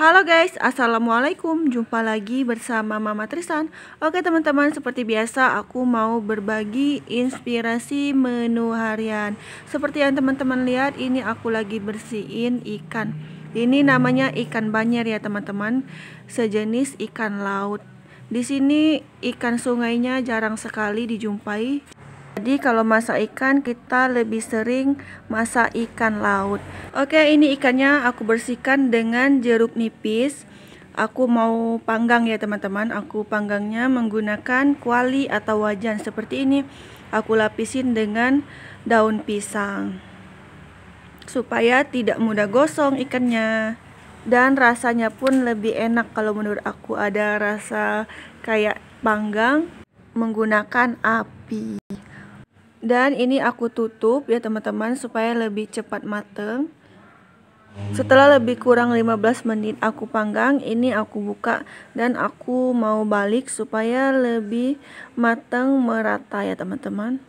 Halo guys, Assalamualaikum Jumpa lagi bersama Mama Trisan Oke teman-teman, seperti biasa aku mau berbagi inspirasi menu harian Seperti yang teman-teman lihat, ini aku lagi bersihin ikan Ini namanya ikan banyer ya teman-teman Sejenis ikan laut Di sini ikan sungainya jarang sekali dijumpai jadi kalau masak ikan kita lebih sering masak ikan laut Oke ini ikannya aku bersihkan dengan jeruk nipis Aku mau panggang ya teman-teman Aku panggangnya menggunakan kuali atau wajan seperti ini Aku lapisin dengan daun pisang Supaya tidak mudah gosong ikannya dan rasanya pun lebih enak kalau menurut aku ada rasa kayak panggang menggunakan api dan ini aku tutup ya teman-teman supaya lebih cepat mateng setelah lebih kurang 15 menit aku panggang ini aku buka dan aku mau balik supaya lebih mateng merata ya teman-teman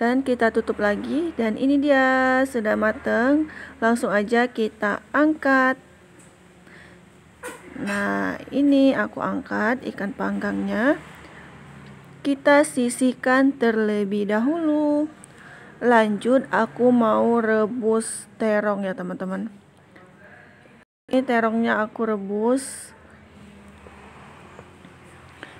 dan kita tutup lagi dan ini dia sudah mateng. langsung aja kita angkat nah ini aku angkat ikan panggangnya kita sisihkan terlebih dahulu lanjut aku mau rebus terong ya teman-teman ini terongnya aku rebus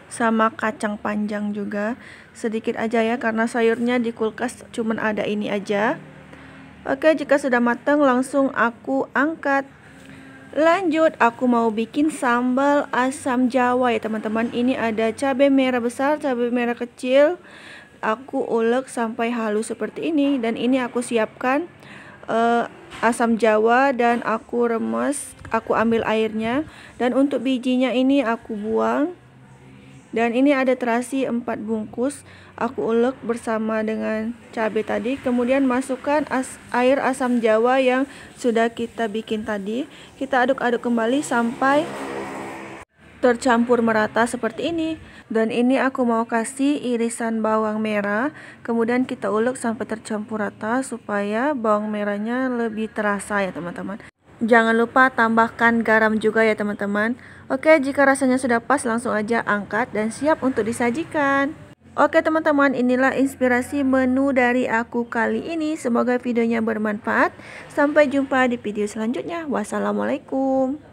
sama kacang panjang juga sedikit aja ya karena sayurnya di kulkas cuman ada ini aja oke jika sudah matang langsung aku angkat Lanjut, aku mau bikin sambal asam jawa ya teman-teman Ini ada cabai merah besar, cabai merah kecil Aku ulek sampai halus seperti ini Dan ini aku siapkan uh, asam jawa dan aku remes Aku ambil airnya Dan untuk bijinya ini aku buang dan ini ada terasi 4 bungkus, aku ulek bersama dengan cabai tadi. Kemudian masukkan as air asam jawa yang sudah kita bikin tadi. Kita aduk-aduk kembali sampai tercampur merata seperti ini. Dan ini aku mau kasih irisan bawang merah, kemudian kita ulek sampai tercampur rata supaya bawang merahnya lebih terasa ya teman-teman. Jangan lupa tambahkan garam juga ya teman-teman. Oke, jika rasanya sudah pas langsung aja angkat dan siap untuk disajikan. Oke teman-teman, inilah inspirasi menu dari aku kali ini. Semoga videonya bermanfaat. Sampai jumpa di video selanjutnya. Wassalamualaikum.